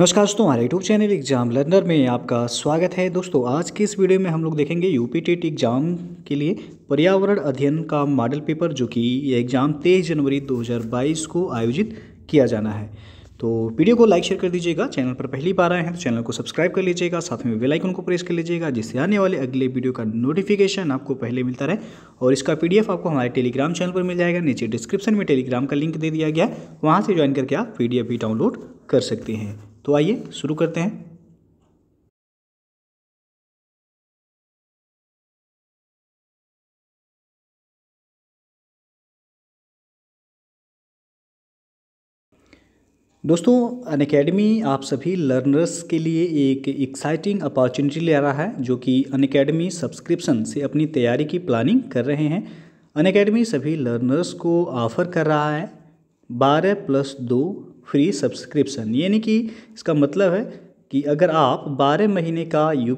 नमस्कार दोस्तों हमारे यूट्यूब चैनल एग्जाम लर्नर में आपका स्वागत है दोस्तों आज के इस वीडियो में हम लोग देखेंगे यूपी टेट एग्जाम के लिए पर्यावरण अध्ययन का मॉडल पेपर जो कि ये एग्ज़ाम 23 जनवरी 2022 को आयोजित किया जाना है तो वीडियो को लाइक शेयर कर दीजिएगा चैनल पर पहली बार आए हैं तो चैनल को सब्सक्राइब कर लीजिएगा साथ में बेलाइकन को प्रेस कर लीजिएगा जिससे आने वाले अगले वीडियो का नोटिफिकेशन आपको पहले मिलता रहे और इसका पी आपको हमारे टेलीग्राम चैनल पर मिल जाएगा नीचे डिस्क्रिप्शन में टेलीग्राम का लिंक दे दिया गया है वहाँ से ज्वाइन करके आप पी भी डाउनलोड कर सकते हैं तो आइए शुरू करते हैं दोस्तों अन अकेडमी आप सभी लर्नर्स के लिए एक एक्साइटिंग अपॉर्चुनिटी ले रहा है जो कि अन अकेडमी सब्सक्रिप्शन से अपनी तैयारी की प्लानिंग कर रहे हैं अन अकेडमी सभी लर्नर्स को ऑफ़र कर रहा है बारह प्लस दो फ्री सब्सक्रिप्शन यानी कि इसका मतलब है कि अगर आप 12 महीने का यू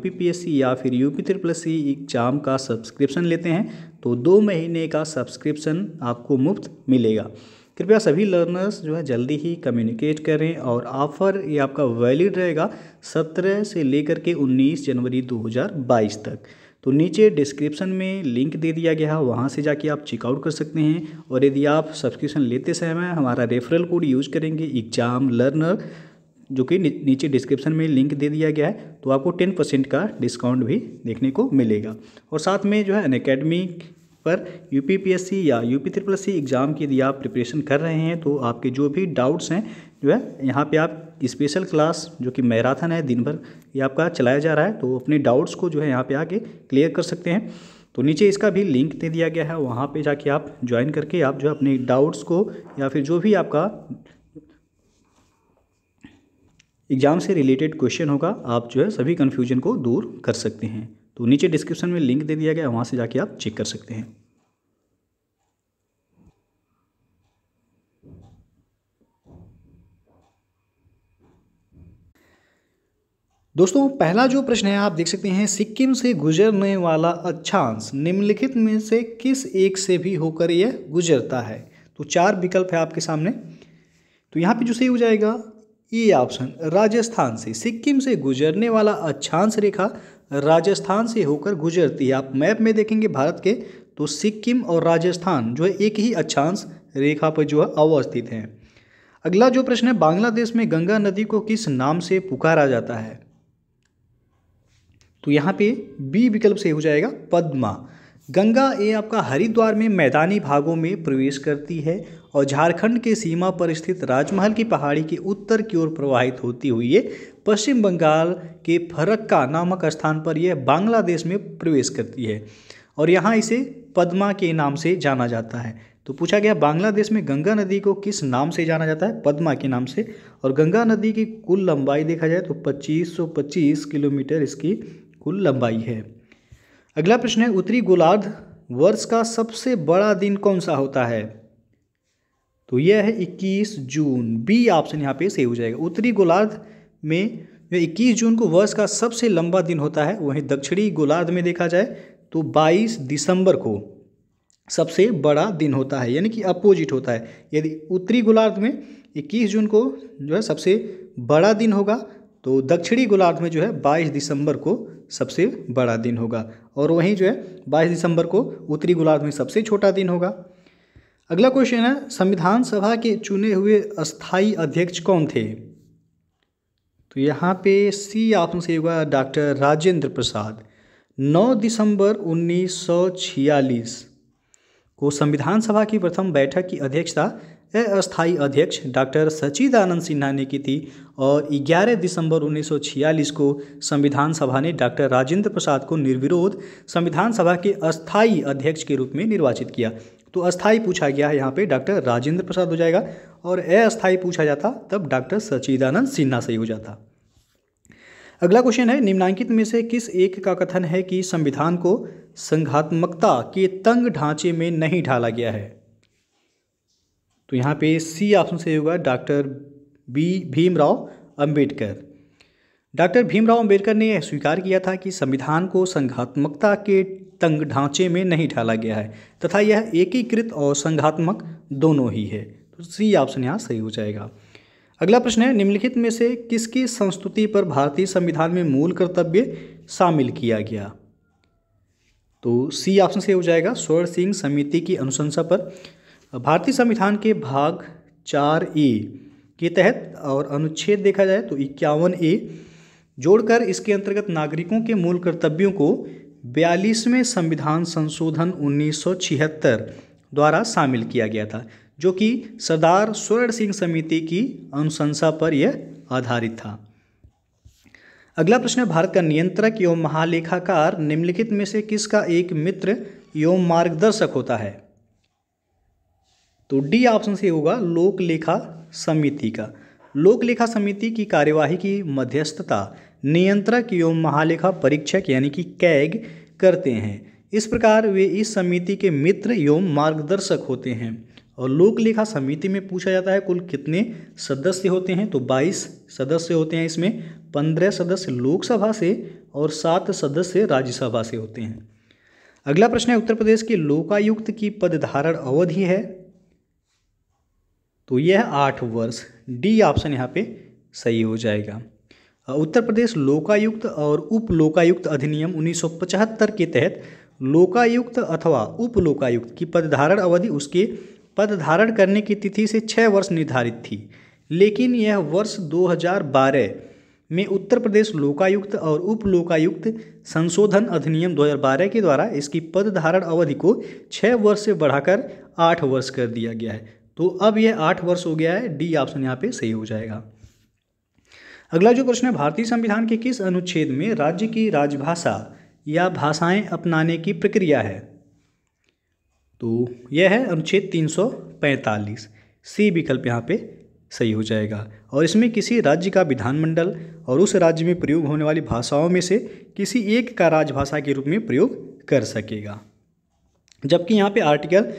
या फिर U P triple C exam का सब्सक्रिप्शन लेते हैं तो दो महीने का सब्सक्रिप्शन आपको मुफ्त मिलेगा कृपया सभी लर्नर्स जो है जल्दी ही कम्युनिकेट करें और ऑफ़र ये आपका वैलिड रहेगा 17 से लेकर के 19 जनवरी 2022 तक तो नीचे डिस्क्रिप्शन में लिंक दे दिया गया है वहाँ से जाके आप चेकआउट कर सकते हैं और यदि आप सब्सक्रिप्शन लेते समय हमारा रेफरल कोड यूज़ करेंगे एग्ज़ाम लर्नर जो कि नीचे डिस्क्रिप्शन में लिंक दे दिया गया है तो आपको टेन परसेंट का डिस्काउंट भी देखने को मिलेगा और साथ में जो है अन पर यू पी या U P triple C exam की यदि आप प्रिपरेशन कर रहे हैं तो आपके जो भी डाउट्स हैं जो है यहाँ पे आप स्पेशल क्लास जो कि मैराथन है दिन भर ये आपका चलाया जा रहा है तो अपने डाउट्स को जो है यहाँ पे आके क्लियर कर सकते हैं तो नीचे इसका भी लिंक दे दिया गया है वहाँ पे जाके आप ज्वाइन करके आप जो है अपने डाउट्स को या फिर जो भी आपका एग्ज़ाम से रिलेटेड क्वेश्चन होगा आप जो है सभी कन्फ्यूजन को दूर कर सकते हैं तो नीचे डिस्क्रिप्शन में लिंक दे दिया गया वहाँ से जाके आप चेक कर सकते हैं दोस्तों पहला जो प्रश्न है आप देख सकते हैं सिक्किम से गुजरने वाला अक्षांश निम्नलिखित में से किस एक से भी होकर यह गुजरता है तो चार विकल्प है आपके सामने तो यहाँ पे जो सही हो जाएगा ये ऑप्शन राजस्थान से सिक्किम से गुजरने वाला अच्छांश रेखा राजस्थान से होकर गुजरती है आप मैप में देखेंगे भारत के तो सिक्किम और राजस्थान जो है एक ही अक्षांश रेखा पर जो है अवस्थित हैं अगला जो प्रश्न है बांग्लादेश में गंगा नदी को किस नाम से पुकारा जाता है तो यहाँ पे बी विकल्प से हो जाएगा पद्मा गंगा ये आपका हरिद्वार में मैदानी भागों में प्रवेश करती है और झारखंड के सीमा पर स्थित राजमहल की पहाड़ी के उत्तर की ओर प्रवाहित होती हुई ये पश्चिम बंगाल के फरक्का नामक स्थान पर यह बांग्लादेश में प्रवेश करती है और यहाँ इसे पद्मा के नाम से जाना जाता है तो पूछा गया बांग्लादेश में गंगा नदी को किस नाम से जाना जाता है पद्मा के नाम से और गंगा नदी की कुल लंबाई देखा जाए तो 2525 किलोमीटर इसकी कुल लंबाई है अगला प्रश्न है उत्तरी गोलार्ध वर्ष का सबसे बड़ा दिन कौन सा होता है तो यह है 21 जून बी ऑप्शन यहाँ पे सही हो जाएगा उत्तरी गोलार्ध में जो 21 जून को वर्ष का सबसे लंबा दिन होता है वहीं दक्षिणी गोलार्ध में देखा जाए तो 22 दिसंबर को सबसे बड़ा दिन होता है यानी कि अपोजिट होता है यदि उत्तरी गोलार्ध में 21 जून को जो है सबसे बड़ा दिन होगा तो दक्षिणी गोलार्ध में जो है 22 दिसंबर को सबसे बड़ा दिन होगा और वहीं जो है 22 दिसंबर को उत्तरी गोलार्ध में सबसे छोटा दिन होगा अगला क्वेश्चन है संविधान सभा के चुने हुए अस्थाई अध्यक्ष कौन थे तो यहाँ पे सी ऑप्शन सही होगा डॉक्टर राजेंद्र प्रसाद 9 दिसंबर 1946 को संविधान सभा की प्रथम बैठक की अध्यक्षता अस्थायी अध्यक्ष डॉक्टर सचिदानंद सिन्हा ने की थी और 11 दिसंबर 1946 को संविधान सभा ने डॉक्टर राजेंद्र प्रसाद को निर्विरोध संविधान सभा के अस्थायी अध्यक्ष के रूप में निर्वाचित किया तो अस्थाई पूछा गया है यहाँ पे डॉक्टर राजेंद्र प्रसाद हो जाएगा और अस्थाई पूछा जाता तब डॉक्टर सचिदानंद सिन्हा सही हो जाता अगला क्वेश्चन है निम्नांकित में से किस एक का कथन है कि संविधान को संघात्मकता के तंग ढांचे में नहीं ढाला गया है तो यहाँ पे सी ऑप्शन सही होगा doctor B Bhimrao Ambedkar doctor Bhimrao Ambedkar ने यह स्वीकार किया था कि संविधान को संघात्मकता के तंग ढांचे में नहीं ढाला गया है तथा यह एकीकृत और संघात्मक दोनों ही है तो सी ऑप्शन यहाँ सही हो जाएगा अगला प्रश्न है निम्नलिखित में से किसकी संस्तुति पर भारतीय संविधान में मूल कर्तव्य शामिल किया गया तो सी ऑप्शन से हो जाएगा स्वर्ण सिंह समिति की अनुशंसा पर भारतीय संविधान के भाग चार ए के तहत और अनुच्छेद देखा जाए तो इक्यावन ए जोड़कर इसके अंतर्गत नागरिकों के मूल कर्तव्यों को बयालीसवें संविधान संशोधन 1976 द्वारा शामिल किया गया था जो कि सरदार स्वर्ण सिंह समिति की अनुशंसा पर यह आधारित था अगला प्रश्न है भारत का नियंत्रक एवं महालेखाकार निम्नलिखित में से किसका एक मित्र एवं मार्गदर्शक होता है तो डी ऑप्शन से होगा लोक लेखा समिति का लोक लेखा समिति की कार्यवाही की मध्यस्थता नियंत्रक एवं महालेखा परीक्षक यानी कि कैग करते हैं इस प्रकार वे इस समिति के मित्र एवं मार्गदर्शक होते हैं और लोक लेखा समिति में पूछा जाता है कुल कितने सदस्य होते हैं तो 22 सदस्य होते हैं इसमें 15 सदस्य लोकसभा से और सात सदस्य राज्यसभा से होते हैं अगला प्रश्न है उत्तर प्रदेश के लोकायुक्त की पदधारण अवधि है तो यह आठ वर्ष डी ऑप्शन यहाँ पे सही हो जाएगा उत्तर प्रदेश लोकायुक्त और उप लोकायुक्त अधिनियम 1975 के तहत लोकायुक्त अथवा उप लोकायुक्त की पदधारण अवधि उसके पद धारण करने की तिथि से छः वर्ष निर्धारित थी लेकिन यह वर्ष 2012 में उत्तर प्रदेश लोकायुक्त और उप लोकायुक्त संशोधन अधिनियम 2012 के द्वारा इसकी पद धारण अवधि को छः वर्ष से बढ़ाकर आठ वर्ष कर दिया गया है तो अब यह आठ वर्ष हो गया है डी ऑप्शन यहाँ पे सही हो जाएगा अगला जो प्रश्न है भारतीय संविधान के किस अनुच्छेद में राज्य की राजभाषा या भाषाएं अपनाने की प्रक्रिया है तो यह है अनुच्छेद 345 सी विकल्प यहाँ पे सही हो जाएगा और इसमें किसी राज्य का विधानमंडल और उस राज्य में प्रयोग होने वाली भाषाओं में से किसी एक का राजभाषा के रूप में प्रयोग कर सकेगा जबकि यहाँ पे आर्टिकल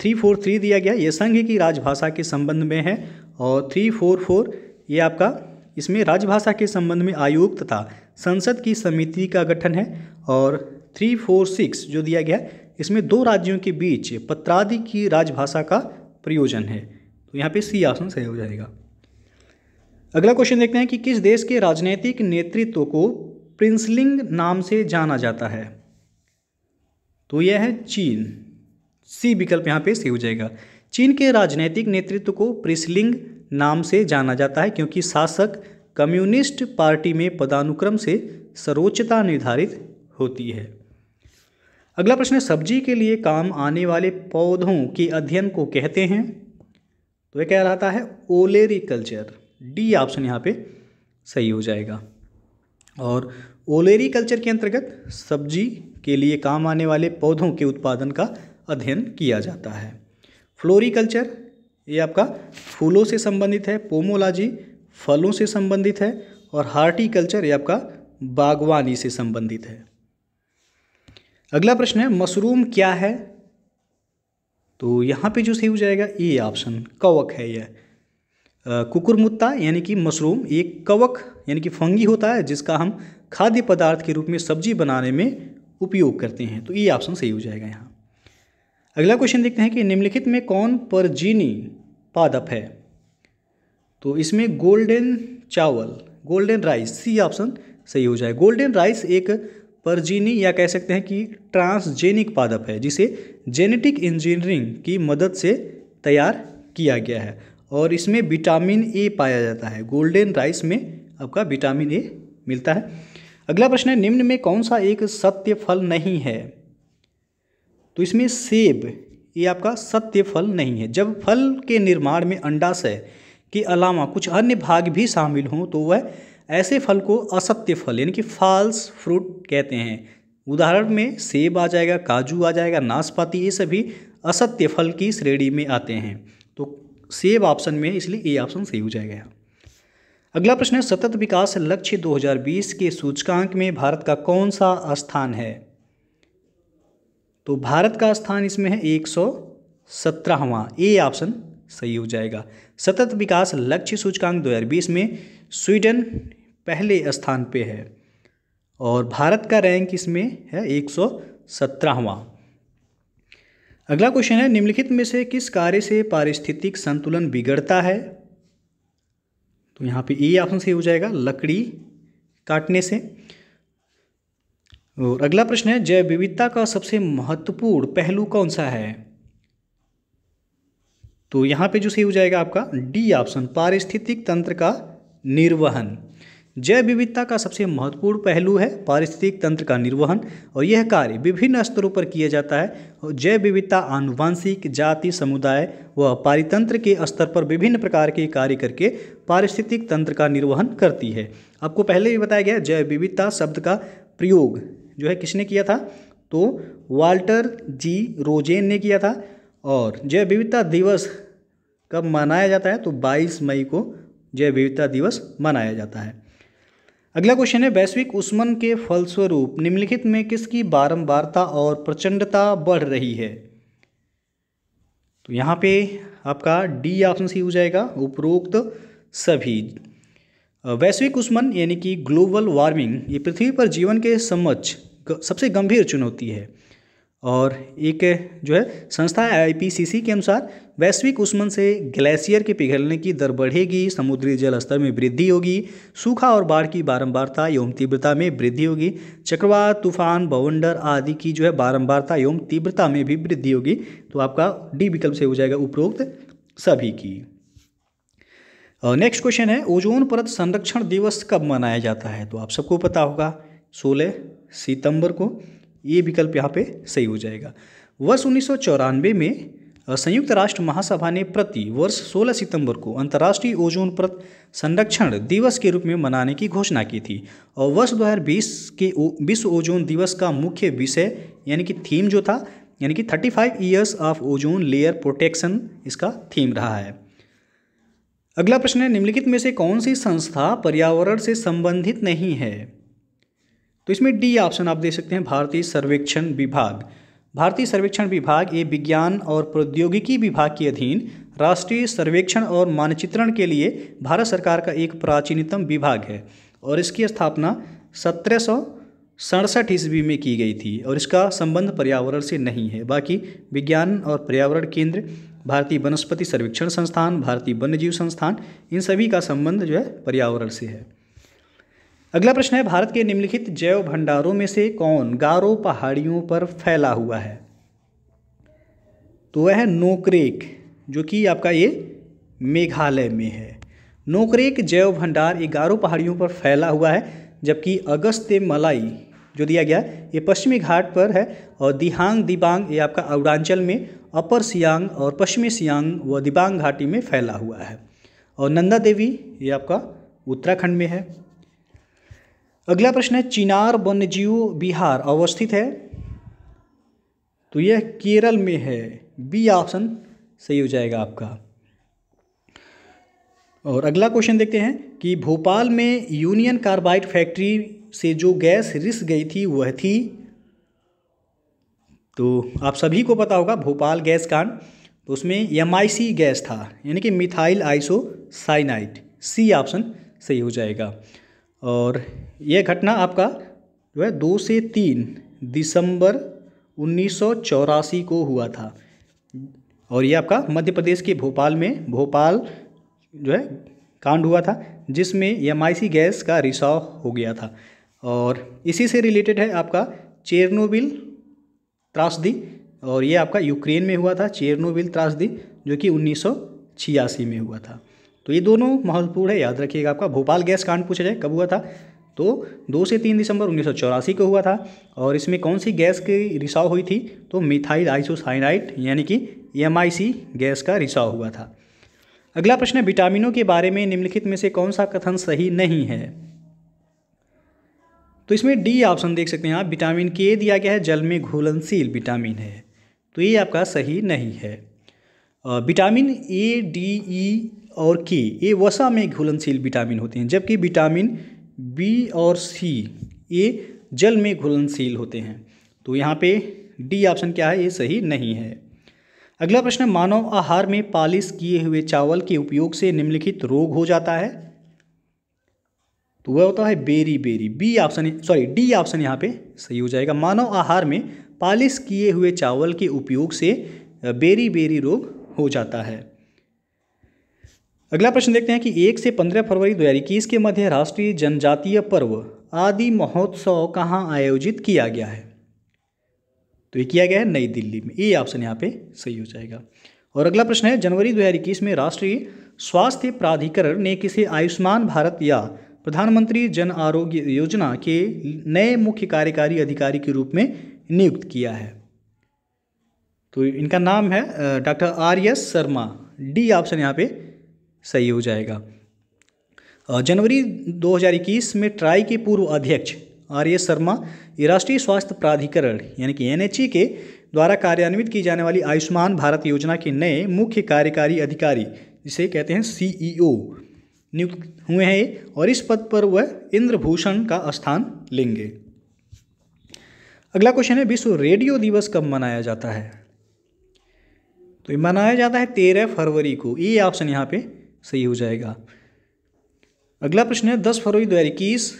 थ्री फोर थ्री दिया गया यह संघ की राजभाषा के संबंध में है और थ्री फोर फोर ये आपका इसमें राजभाषा के संबंध में आयोग तथा संसद की समिति का गठन है और थ्री फोर सिक्स जो दिया गया इसमें दो राज्यों के बीच पत्रादि की राजभाषा का प्रयोजन है तो यहाँ पे सी आसन सही हो जाएगा अगला क्वेश्चन देखते हैं कि किस देश के राजनीतिक नेतृत्व को प्रिंसलिंग नाम से जाना जाता है तो यह है चीन सी विकल्प यहाँ पे सही हो जाएगा चीन के राजनैतिक नेतृत्व को प्रिंसलिंग नाम से जाना जाता है क्योंकि शासक कम्युनिस्ट पार्टी में पदानुक्रम से सर्वोच्चता निर्धारित होती है अगला प्रश्न है सब्जी के लिए काम आने वाले पौधों के अध्ययन को कहते हैं तो यह क्या रहता है ओलेरिकल्चर डी ऑप्शन यहाँ पे सही हो जाएगा और ओलेरिकल्चर के अंतर्गत सब्जी के लिए काम आने वाले पौधों के उत्पादन का अध्ययन किया जाता है फ्लोरिकल्चर ये आपका फूलों से संबंधित है पोमोलॉजी फलों से संबंधित है और हार्टिकल्चर ये आपका बागवानी से संबंधित है अगला प्रश्न है मशरूम क्या है तो यहाँ पे जो सही हो जाएगा ए ऑप्शन कवक है यह कुकुरमुत्ता यानी कि मशरूम एक कवक यानी कि फंगी होता है जिसका हम खाद्य पदार्थ के रूप में सब्जी बनाने में उपयोग करते हैं तो ये ऑप्शन सही हो जाएगा यहाँ अगला क्वेश्चन देखते हैं कि निम्नलिखित में कौन परजीनी पादप है तो इसमें गोल्डन चावल गोल्डन राइस सी ऑप्शन सही हो जाए गोल्डन राइस एक परजीनी या कह सकते हैं कि ट्रांसजेनिक पादप है जिसे जेनेटिक इंजीनियरिंग की मदद से तैयार किया गया है और इसमें विटामिन ए पाया जाता है गोल्डन राइस में आपका विटामिन ए मिलता है अगला प्रश्न है निम्न में कौन सा एक सत्य फल नहीं है तो इसमें सेब ये आपका सत्य फल नहीं है जब फल के निर्माण में अंडाशय के अलावा कुछ अन्य भाग भी शामिल हों तो वह ऐसे फल को असत्य फल यानी कि फॉल्स फ्रूट कहते हैं उदाहरण में सेब आ जाएगा काजू आ जाएगा नाशपाती ये सभी असत्य फल की श्रेणी में आते हैं तो सेब ऑप्शन में इसलिए ए ऑप्शन सही हो जाएगा अगला प्रश्न है सतत विकास लक्ष्य 2020 के सूचकांक में भारत का कौन सा स्थान है तो भारत का स्थान इसमें है एक सौ सत्रहवा ए ऑप्शन सही हो जाएगा सतत विकास लक्ष्य सूचकांक 2020 में स्वीडन पहले स्थान पे है और भारत का रैंक इसमें है एक सौ सत्रहवा अगला क्वेश्चन है निम्नलिखित में से किस कार्य से पारिस्थितिक संतुलन बिगड़ता है तो यहाँ पे ए ऑप्शन सही हो जाएगा लकड़ी काटने से और अगला प्रश्न है जैव विविधता का सबसे महत्वपूर्ण पहलू कौन सा है तो यहाँ पे जो सही हो जाएगा आपका डी ऑप्शन पारिस्थितिक तंत्र का निर्वहन जैव विविधता का सबसे महत्वपूर्ण पहलू है पारिस्थितिक तंत्र का निर्वहन और यह कार्य विभिन्न स्तरों पर किया जाता है और जैव विविधता आनुवांशिक जाति समुदाय व पारितंत्र के स्तर पर विभिन्न प्रकार के कार्य करके पारिस्थितिक तंत्र का निर्वहन करती है आपको पहले भी बताया गया जैव विविधता शब्द का प्रयोग जो है किसने किया था तो वाल्टर जी रोजेन ने किया था और जैव विविधता दिवस कब मनाया जाता है तो 22 मई को जैव विविधता दिवस मनाया जाता है अगला क्वेश्चन है वैश्विक उष्मन के फलस्वरूप निम्नलिखित में किसकी बारंबारता और प्रचंडता बढ़ रही है तो यहाँ पे आपका डी ऑप्शन सी हो जाएगा उपरोक्त सभी वैश्विक उष्मन यानी कि ग्लोबल वार्मिंग ये पृथ्वी पर जीवन के समक्ष सबसे गंभीर चुनौती है और एक जो है संस्था आईपीसीसी के अनुसार वैश्विक उष्मन से ग्लेशियर के पिघलने की दर बढ़ेगी समुद्री जल स्तर में वृद्धि होगी सूखा और बाढ़ की बारंबारता एवं तीव्रता में वृद्धि होगी चक्रवात तूफान बवंडर आदि की जो है बारंबारता एवं तीव्रता में भी वृद्धि होगी तो आपका डी विकल्प से हो जाएगा उपरोक्त सभी की नेक्स्ट क्वेश्चन है ओजोन परत संरक्षण दिवस कब मनाया जाता है तो आप सबको पता होगा सोलह सितंबर को ये विकल्प यहाँ पे सही हो जाएगा वर्ष उन्नीस में संयुक्त राष्ट्र महासभा ने प्रति वर्ष 16 सितंबर को अंतर्राष्ट्रीय ओजोन परत संरक्षण दिवस के रूप में मनाने की घोषणा की थी और वर्ष 2020 के विश्व ओजोन दिवस का मुख्य विषय यानी कि थीम जो था यानी कि 35 years of ozone layer protection इसका थीम रहा है अगला प्रश्न है निम्नलिखित में से कौन सी संस्था पर्यावरण से संबंधित नहीं है तो इसमें डी ऑप्शन आप दे सकते हैं भारतीय सर्वेक्षण विभाग भारतीय सर्वेक्षण विभाग ये विज्ञान और प्रौद्योगिकी विभाग के अधीन राष्ट्रीय सर्वेक्षण और मानचित्रण के लिए भारत सरकार का एक प्राचीनतम विभाग है और इसकी स्थापना सत्रह सौ सड़सठ ईस्वी में की गई थी और इसका संबंध पर्यावरण से नहीं है बाकी विज्ञान और पर्यावरण केंद्र भारतीय वनस्पति सर्वेक्षण संस्थान भारतीय वन्यजीव संस्थान इन सभी का संबंध जो है पर्यावरण से है अगला प्रश्न है भारत के निम्नलिखित जैव भंडारों में से कौन गारो पहाड़ियों पर फैला हुआ है तो वह है नोकरेक जो कि आपका ये मेघालय में है नोकरेक जैव भंडार ये गारो पहाड़ियों पर फैला हुआ है जबकि अगस्त्य मलाई जो दिया गया ये पश्चिमी घाट पर है और दिहांग दिबांग ये आपका अरुणाचल में अपर सियांग और पश्चिमी सियांग व दिबांग घाटी में फैला हुआ है और नंदा देवी ये आपका उत्तराखंड में है अगला प्रश्न है चिनार वन्यजीव बिहार अवस्थित है तो यह केरल में है बी ऑप्शन सही हो जाएगा आपका और अगला क्वेश्चन देखते हैं कि भोपाल में यूनियन कार्बाइड फैक्ट्री से जो गैस रिस गई थी वह थी तो आप सभी को पता होगा भोपाल गैस कांड तो उसमें एम गैस था यानी कि methyl isocyanate C option सही हो जाएगा और यह घटना आपका जो है दो से तीन दिसंबर उन्नीस को हुआ था और ये आपका मध्य प्रदेश के भोपाल में भोपाल जो है कांड हुआ था जिसमें एम गैस का रिसाव हो गया था और इसी से रिलेटेड है आपका चेरनोबिल त्रासदी और ये आपका यूक्रेन में हुआ था चेरनोबिल त्रासदी जो कि उन्नीस में हुआ था तो ये दोनों महत्वपूर्ण है याद रखिएगा आपका भोपाल गैस कांड पूछा जाए कब हुआ था तो दो से तीन दिसंबर उन्नीस को हुआ था और इसमें कौन सी गैस की रिसाव हुई थी तो मिथाइल आइसोसाइनाइट यानी कि एम गैस का रिसाव हुआ था अगला प्रश्न विटामिनों के बारे में निम्नलिखित में से कौन सा कथन सही नहीं है तो इसमें डी ऑप्शन देख सकते हैं आप विटामिन के दिया गया है जल में घुलनशील विटामिन है तो ये आपका सही नहीं है विटामिन ए डी ई और के ये वसा में घुलनशील विटामिन होते हैं जबकि विटामिन बी और सी ये जल में घुलनशील होते हैं तो यहाँ पे डी ऑप्शन क्या है ये सही नहीं है अगला प्रश्न मानव आहार में पालिश किए हुए चावल के उपयोग से निम्नलिखित रोग हो जाता है तो वह होता है beriberi B option sorry D option यहाँ पे सही हो जाएगा मानव आहार में पालिश किए हुए चावल के उपयोग से बेरी बेरी रोग हो जाता है अगला प्रश्न देखते हैं कि एक से पंद्रह फरवरी दो हज़ार इक्कीस के मध्य राष्ट्रीय जनजातीय पर्व आदि महोत्सव कहाँ आयोजित किया गया है तो ये किया गया है नई दिल्ली में ये ऑप्शन यहाँ पे सही हो जाएगा और अगला प्रश्न है जनवरी इक्कीस में राष्ट्रीय स्वास्थ्य प्राधिकरण ने किसे आयुष्मान भारत या प्रधानमंत्री जन आरोग्य योजना के नए मुख्य कार्यकारी अधिकारी के रूप में नियुक्त किया है तो इनका नाम है doctor R S Sharma D option यहाँ पे सही हो जाएगा जनवरी 2021 में ट्राई के पूर्व अध्यक्ष आर एस शर्मा राष्ट्रीय स्वास्थ्य प्राधिकरण यानी कि एन के द्वारा कार्यान्वित की जाने वाली आयुष्मान भारत योजना के नए मुख्य कार्यकारी अधिकारी जिसे कहते हैं सीईओ नियुक्त हुए हैं और इस पद पर वह इंद्रभूषण का स्थान लेंगे अगला क्वेश्चन है विश्व रेडियो दिवस कब मनाया जाता है तो ये मनाया जाता है तेरह फरवरी को ये ऑप्शन यहाँ पे सही हो जाएगा अगला प्रश्न है दस फरवरी दो हज़ार इक्कीस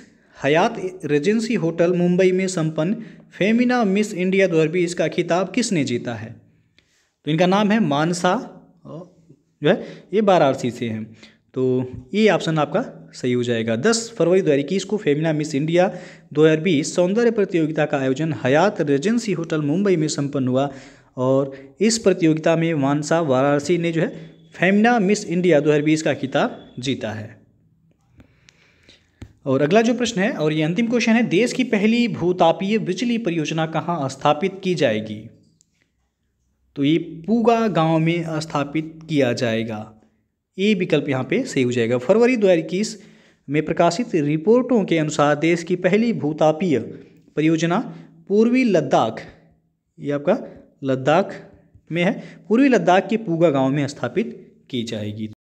हयात रेजेंसी होटल मुंबई में संपन्न फेमिना मिस इंडिया दो हज़ार बीस का खिताब किसने जीता है तो इनका नाम है मानसा जो है ये वाराणसी से हैं तो ये ऑप्शन आपका सही हो जाएगा 10 फरवरी दो हज़ार इक्कीस को फेमिना मिस इंडिया 2020 सौंदर्य प्रतियोगिता का आयोजन हयात रेजेंसी होटल मुंबई में संपन्न हुआ और इस प्रतियोगिता में मानसा वाराणसी ने जो है फेमिना मिस इंडिया 2020 का खिताब जीता है और अगला जो प्रश्न है और ये अंतिम क्वेश्चन है देश की पहली भूतापीय बिजली परियोजना कहाँ स्थापित की जाएगी तो ये पूगा गांव में स्थापित किया जाएगा ए विकल्प यहाँ पे सही हो जाएगा फरवरी दो हज़ार इक्कीस में प्रकाशित रिपोर्टों के अनुसार देश की पहली भूतापीय परियोजना पूर्वी लद्दाख ये आपका लद्दाख में है पूर्वी लद्दाख के पूगा गांव में स्थापित की जाएगी